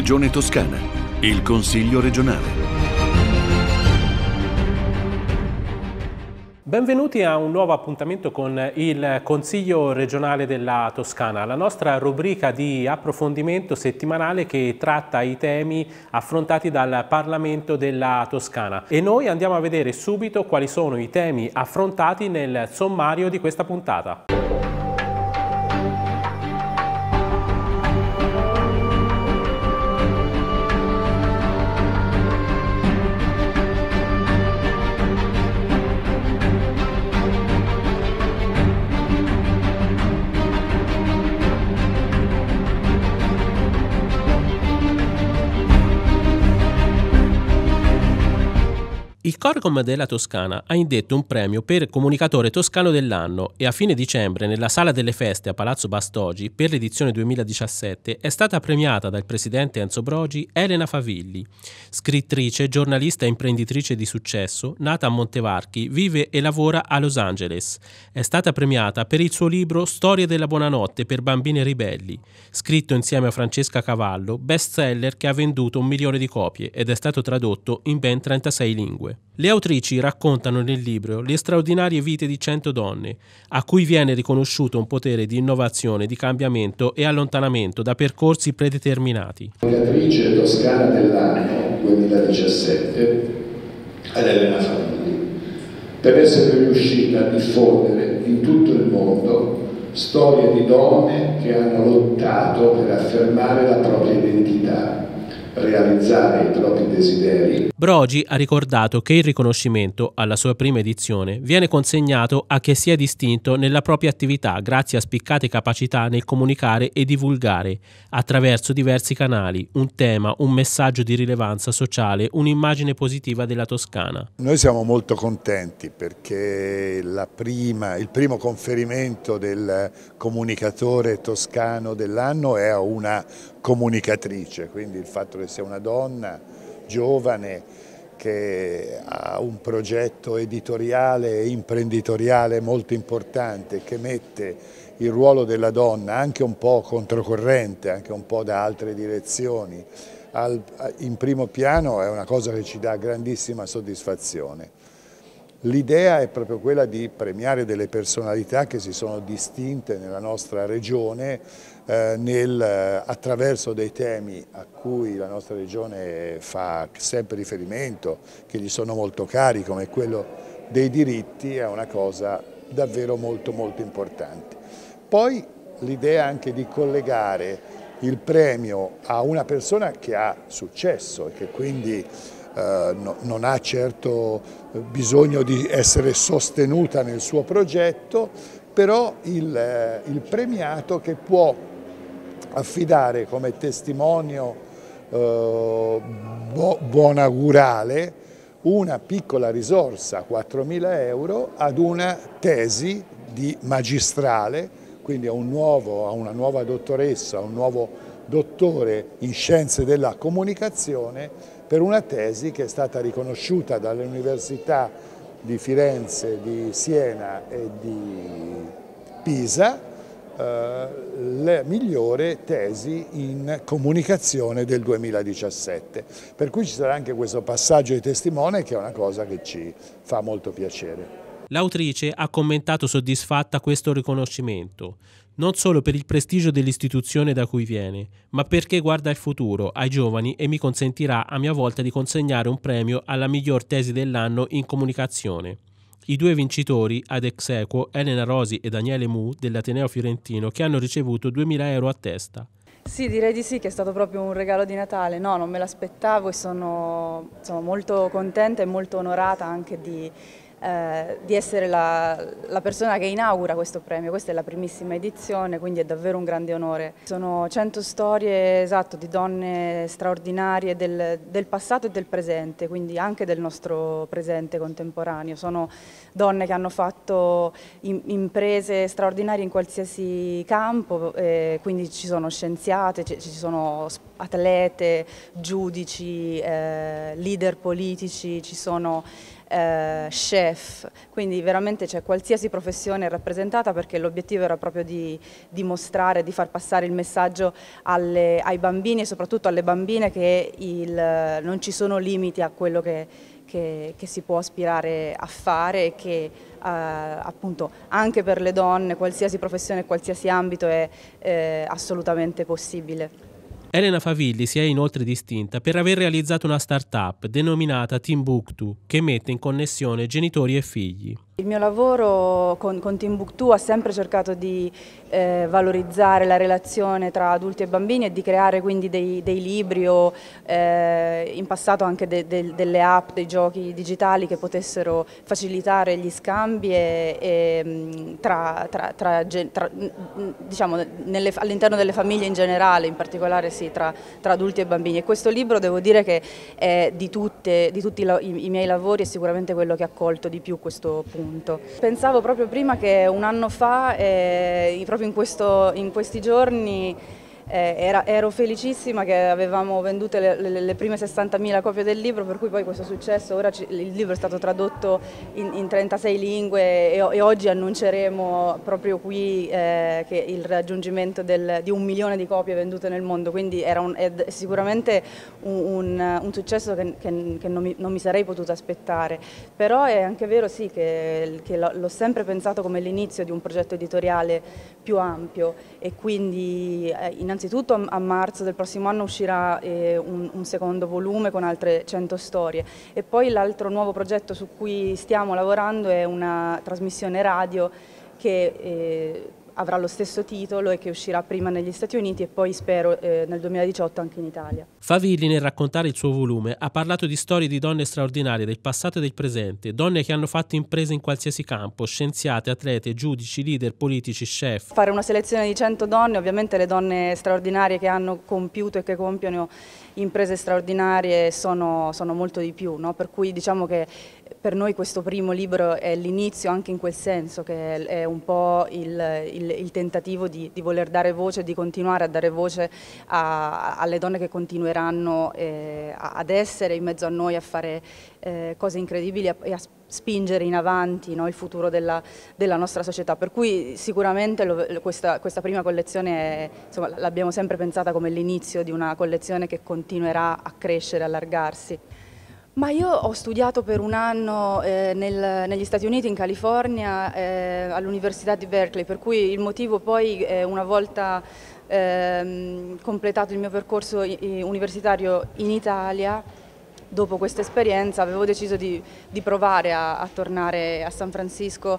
Regione Toscana, il Consiglio regionale. Benvenuti a un nuovo appuntamento con il Consiglio regionale della Toscana, la nostra rubrica di approfondimento settimanale che tratta i temi affrontati dal Parlamento della Toscana. E noi andiamo a vedere subito quali sono i temi affrontati nel sommario di questa puntata. Il Corcom della Toscana ha indetto un premio per comunicatore toscano dell'anno e a fine dicembre nella Sala delle Feste a Palazzo Bastogi per l'edizione 2017 è stata premiata dal presidente Enzo Brogi Elena Favilli, scrittrice, giornalista e imprenditrice di successo, nata a Montevarchi, vive e lavora a Los Angeles. È stata premiata per il suo libro Storia della buonanotte per bambini ribelli, scritto insieme a Francesca Cavallo, bestseller che ha venduto un milione di copie ed è stato tradotto in ben 36 lingue. 1992. Le autrici raccontano nel libro le straordinarie vite di cento donne, a cui viene riconosciuto un potere di innovazione, di cambiamento e allontanamento da percorsi predeterminati. L'autrice toscana dell'anno 2017 ad Elena Famigli per essere riuscita a diffondere in tutto il mondo storie di donne che hanno lottato per affermare la propria identità realizzare i propri desideri. Brogi ha ricordato che il riconoscimento alla sua prima edizione viene consegnato a chi si è distinto nella propria attività grazie a spiccate capacità nel comunicare e divulgare attraverso diversi canali un tema, un messaggio di rilevanza sociale, un'immagine positiva della Toscana. Noi siamo molto contenti perché prima, il primo conferimento del comunicatore toscano dell'anno è a una comunicatrice, quindi il fatto che sia una donna giovane che ha un progetto editoriale e imprenditoriale molto importante che mette il ruolo della donna anche un po' controcorrente, anche un po' da altre direzioni in primo piano è una cosa che ci dà grandissima soddisfazione. L'idea è proprio quella di premiare delle personalità che si sono distinte nella nostra regione eh, nel, eh, attraverso dei temi a cui la nostra regione fa sempre riferimento, che gli sono molto cari, come quello dei diritti, è una cosa davvero molto molto importante. Poi l'idea anche di collegare il premio a una persona che ha successo e che quindi eh, no, non ha certo bisogno di essere sostenuta nel suo progetto, però il, eh, il premiato che può affidare come testimonio eh, buonaugurale una piccola risorsa, 4.000 euro, ad una tesi di magistrale, quindi a, un nuovo, a una nuova dottoressa, a un nuovo dottore in scienze della comunicazione per una tesi che è stata riconosciuta dalle università di Firenze, di Siena e di Pisa eh, la migliore tesi in comunicazione del 2017. Per cui ci sarà anche questo passaggio di testimone che è una cosa che ci fa molto piacere. L'autrice ha commentato soddisfatta questo riconoscimento, non solo per il prestigio dell'istituzione da cui viene, ma perché guarda il futuro, ai giovani e mi consentirà a mia volta di consegnare un premio alla miglior tesi dell'anno in comunicazione i due vincitori ad ex equo Elena Rosi e Daniele Mu dell'Ateneo Fiorentino che hanno ricevuto 2.000 euro a testa. Sì, direi di sì, che è stato proprio un regalo di Natale. No, non me l'aspettavo e sono, sono molto contenta e molto onorata anche di, eh, di essere la, la, persona che inaugura questo premio, questa è la primissima edizione quindi è davvero un grande onore. Sono 100 storie esatto, di donne straordinarie del, del passato e del presente, quindi anche del nostro presente contemporaneo, sono donne che hanno fatto in, imprese straordinarie in qualsiasi campo, eh, quindi ci sono scienziate, ci, ci sono atlete, giudici, eh, leader politici, ci sono eh, chef, quindi veramente c'è qualsiasi professione rappresentata perché l'obiettivo era proprio di dimostrare, di far passare il messaggio alle, ai bambini e soprattutto alle bambine che il, non ci sono limiti a quello che, che, che si può aspirare a fare e che eh, appunto anche per le donne qualsiasi professione, qualsiasi ambito è eh, assolutamente possibile. Elena Favilli si è inoltre distinta per aver realizzato una start-up denominata Timbuktu che mette in connessione genitori e figli. Il mio lavoro con, con Timbuktu ha sempre cercato di eh, valorizzare la relazione tra adulti e bambini e di creare quindi dei, dei libri o eh, in passato anche de, de, delle app, dei giochi digitali che potessero facilitare gli scambi e, e, mm, tra, tra, tra, mm, mm, diciamo, all'interno delle famiglie in generale, in particolare sì, tra, adulti e bambini. E questo libro devo dire che è di, tutte, di tutti i, i miei lavori è sicuramente quello che ha colto di più questo punto appunto. Pensavo proprio prima che un anno fa, eh, proprio in, questo, in questi giorni, eh, era, ero felicissima che avevamo venduto le, le, le prime 60.000 copie del libro, per cui poi questo è successo, ora ci, il libro è stato tradotto in, in 36 lingue e, e, oggi annunceremo proprio qui eh, il raggiungimento del, di un milione di copie vendute nel mondo, quindi era un, è sicuramente un, un, un successo che, che, che non, mi, non, mi, sarei potuta aspettare, però è anche vero sì che, che l'ho sempre pensato come l'inizio di un progetto editoriale più ampio e quindi eh, innanzitutto innanzitutto a marzo del prossimo anno uscirà eh, un, un, secondo volume con altre 100 storie e poi l'altro nuovo progetto su cui stiamo lavorando è una trasmissione radio che eh, avrà lo stesso titolo e che uscirà prima negli Stati Uniti e poi spero eh, nel 2018 anche in Italia. Favilli nel raccontare il suo volume ha parlato di storie di donne straordinarie del passato e del presente, donne che hanno fatto imprese in qualsiasi campo, scienziate, atlete, giudici, leader, politici, chef. Fare una selezione di 100 donne, ovviamente le donne straordinarie che hanno compiuto e che compiono imprese straordinarie sono, sono molto di più, no? per cui diciamo che per noi questo primo libro è l'inizio anche in quel senso che è un po' il, il, il tentativo di, di, voler dare voce, di continuare a dare voce a, alle donne che continueranno eh, ad essere in mezzo a noi, a fare eh, cose incredibili e a, a spingere in avanti no, il futuro della, della, nostra società. Per cui sicuramente lo, questa, questa, prima collezione l'abbiamo sempre pensata come l'inizio di una collezione che continuerà a crescere, allargarsi. Ma io ho studiato per un anno eh, nel, negli Stati Uniti, in California, eh, all'Università di Berkeley, per cui il motivo poi, eh, una volta ehm, completato il mio percorso universitario in Italia, dopo questa esperienza avevo deciso di, di provare a, a tornare a San Francisco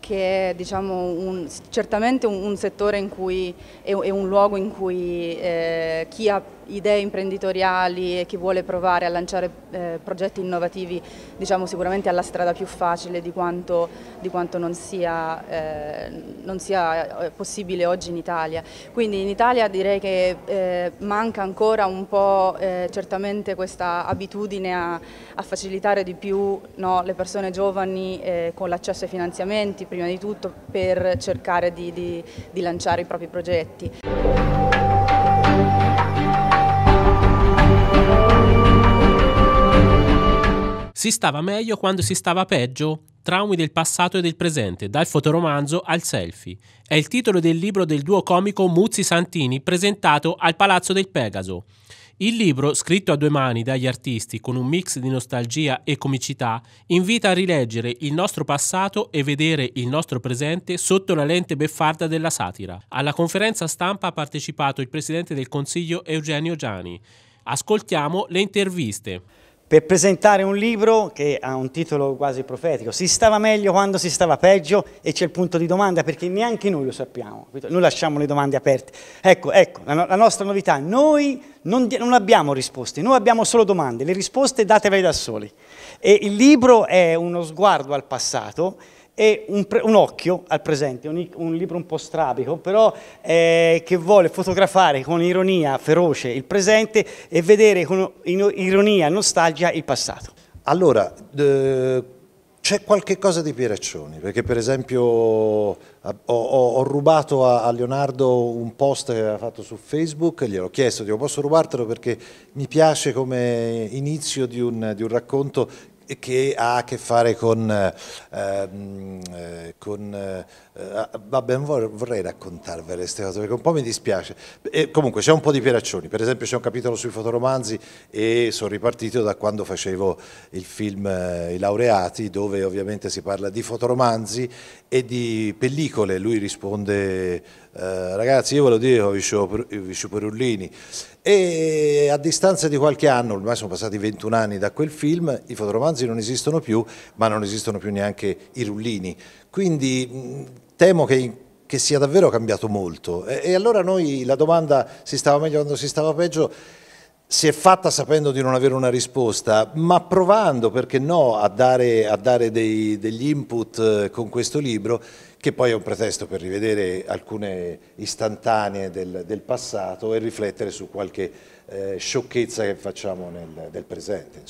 che è diciamo, un, certamente un, un, settore in cui, è, è un luogo in cui eh, chi ha idee imprenditoriali e chi vuole provare a lanciare eh, progetti innovativi diciamo sicuramente la strada più facile di quanto, di quanto non, sia, eh, non, sia, eh, possibile oggi in Italia. Quindi in Italia direi che eh, manca ancora un po' eh, certamente questa abitudine a, a facilitare di più no, le persone giovani eh, con l'accesso ai finanziamenti prima di tutto per cercare di, di, di lanciare i propri progetti. Si stava meglio quando si stava peggio? Traumi del passato e del presente, dal fotoromanzo al selfie. È il titolo del libro del duo comico Muzzi Santini presentato al Palazzo del Pegaso. Il libro, scritto a due mani dagli artisti con un mix di nostalgia e comicità, invita a rileggere il nostro passato e vedere il nostro presente sotto la lente beffarda della satira. Alla conferenza stampa ha partecipato il presidente del Consiglio Eugenio Giani. Ascoltiamo le interviste per presentare un libro che ha un titolo quasi profetico, si stava meglio quando si stava peggio e c'è il punto di domanda perché neanche noi lo sappiamo, noi lasciamo le domande aperte. Ecco, ecco la, no la, nostra novità, noi non, non, abbiamo risposte, noi abbiamo solo domande, le risposte datevele da soli. E il libro è uno sguardo al passato e un, un, occhio al presente, un, un, libro un po' strabico, però eh, che vuole fotografare con ironia feroce il presente e vedere con ironia nostalgia il passato. Allora, eh, c'è qualche cosa di Pieraccioni, perché per esempio ho, ho rubato a, a, Leonardo un post che aveva fatto su Facebook, gliel'ho chiesto, dico posso rubartelo perché mi piace come inizio di un, di un racconto che ha a che fare con, eh, ehm, eh con eh, ah, vabbè vorrei raccontarvele queste cose perché un po' mi dispiace e comunque c'è un po' di Pieraccioni per esempio c'è un capitolo sui fotoromanzi e sono ripartito da quando facevo il film eh, I laureati dove ovviamente si parla di fotoromanzi e di pellicole lui risponde eh, ragazzi io ve lo dico, Vicio Perullini, e a distanza di qualche anno, ormai sono passati 21 anni da quel film, i fotoromanzi non esistono più, ma non esistono più neanche i rullini, quindi mh, temo che, che, sia davvero cambiato molto. E, e allora noi la domanda si stava meglio quando si stava peggio, si è fatta sapendo di non avere una risposta, ma provando, perché no, a dare, a dare dei, degli input eh, con questo libro che poi è un pretesto per rivedere alcune istantanee del, del passato e riflettere su qualche eh, sciocchezza che facciamo nel, nel presente.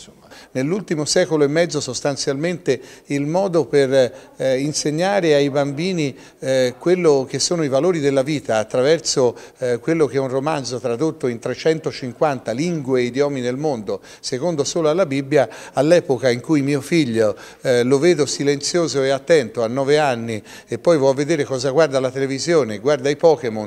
Nell'ultimo secolo e mezzo sostanzialmente il modo per eh, insegnare ai bambini eh, quello che sono i valori della vita attraverso eh, quello che è un romanzo tradotto in 350 lingue e idiomi nel mondo, secondo solo alla Bibbia, all'epoca in cui mio figlio eh, lo vedo silenzioso e attento a nove anni e poi vuol vedere cosa guarda la televisione, guarda i Pokémon,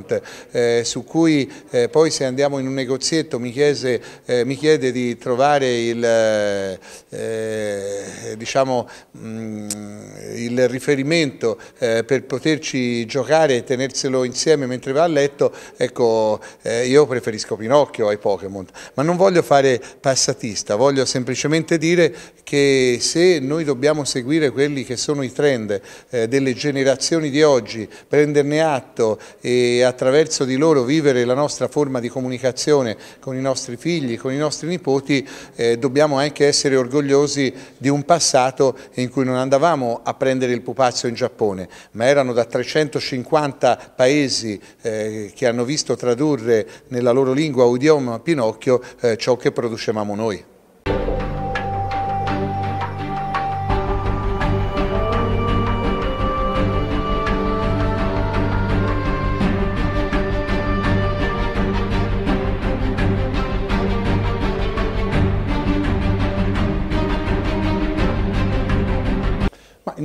eh, su cui poi se andiamo in un negozietto mi, chiese, eh, mi chiede di trovare il, eh, eh diciamo, mh, mm, il riferimento eh, per poterci giocare e tenerselo insieme mentre va a letto, ecco, eh, io preferisco Pinocchio ai Pokémon, ma non voglio fare passatista, voglio semplicemente dire che se noi dobbiamo seguire quelli che sono i trend eh, delle generazioni di oggi, prenderne atto e attraverso di loro vivere la nostra forma di comunicazione con i nostri figli, con i nostri nipoti, eh, dobbiamo anche essere orgogliosi di un passato in cui non andavamo a prendere il pupazzo in Giappone, ma erano da 350 paesi eh, che hanno visto tradurre nella loro lingua o idioma Pinocchio eh, ciò che producevamo noi.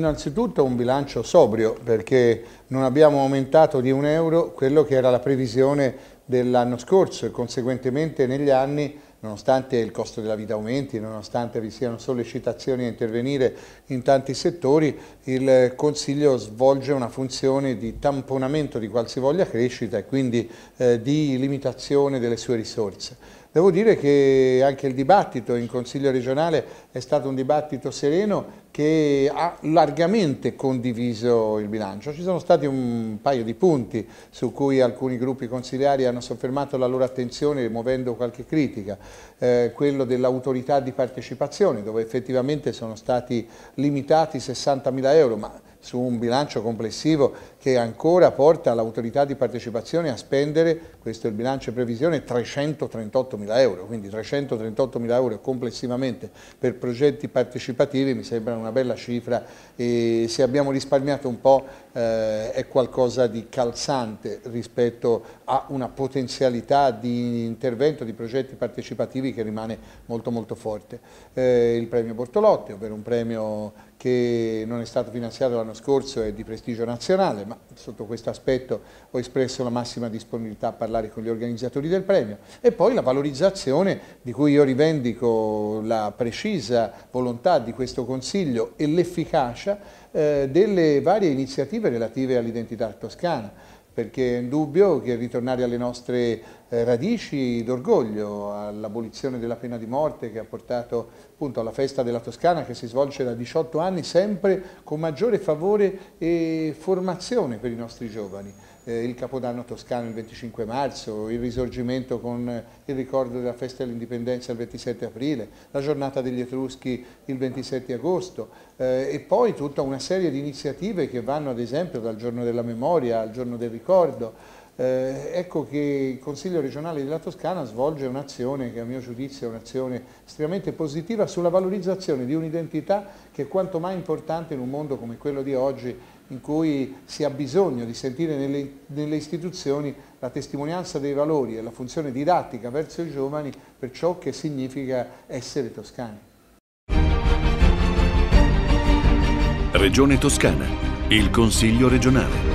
innanzitutto un bilancio sobrio perché non abbiamo aumentato di un euro quello che era la previsione dell'anno scorso e conseguentemente negli anni nonostante il costo della vita aumenti, nonostante vi siano sollecitazioni a intervenire in tanti settori, il Consiglio svolge una funzione di tamponamento di qualsivoglia crescita e quindi eh, di limitazione delle sue risorse. Devo dire che anche il dibattito in Consiglio regionale è stato un dibattito sereno che ha largamente condiviso il bilancio. Ci sono stati un paio di punti su cui alcuni gruppi consigliari hanno soffermato la loro attenzione rimuovendo qualche critica. Eh, quello dell'autorità di partecipazione dove effettivamente sono stati limitati 60.000 euro, ma su un bilancio complessivo che ancora porta l'autorità di partecipazione a spendere, questo è il bilancio di previsione, 338 mila euro, quindi 338 mila euro complessivamente per progetti partecipativi mi sembra una bella cifra e se abbiamo risparmiato un po' eh, è qualcosa di calzante rispetto a una potenzialità di intervento di progetti partecipativi che rimane molto molto forte. Eh, il premio Bortolotti, ovvero un premio che non è stato finanziato l'anno scorso, e di prestigio nazionale, ma sotto questo aspetto ho espresso la massima disponibilità a parlare con gli organizzatori del premio. E poi la valorizzazione di cui io rivendico la precisa volontà di questo Consiglio e l'efficacia eh, delle varie iniziative relative all'identità toscana perché è indubbio che ritornare alle nostre eh, radici d'orgoglio, all'abolizione della pena di morte che ha portato appunto alla festa della Toscana che si svolge da 18 anni sempre con maggiore favore e formazione per i nostri giovani eh, il Capodanno toscano il 25 marzo, il risorgimento con il ricordo della festa dell'indipendenza il 27 aprile, la giornata degli Etruschi il 27 agosto eh, e poi tutta una serie di iniziative che vanno ad esempio dal giorno della memoria al giorno del ricordo, eh, ecco che il Consiglio regionale della Toscana svolge un'azione che a mio giudizio è un'azione estremamente positiva sulla valorizzazione di un'identità che è quanto mai importante in un mondo come quello di oggi in cui si ha bisogno di sentire nelle, nelle istituzioni la testimonianza dei valori e la funzione didattica verso i giovani per ciò che significa essere toscani. Regione Toscana, il Consiglio regionale.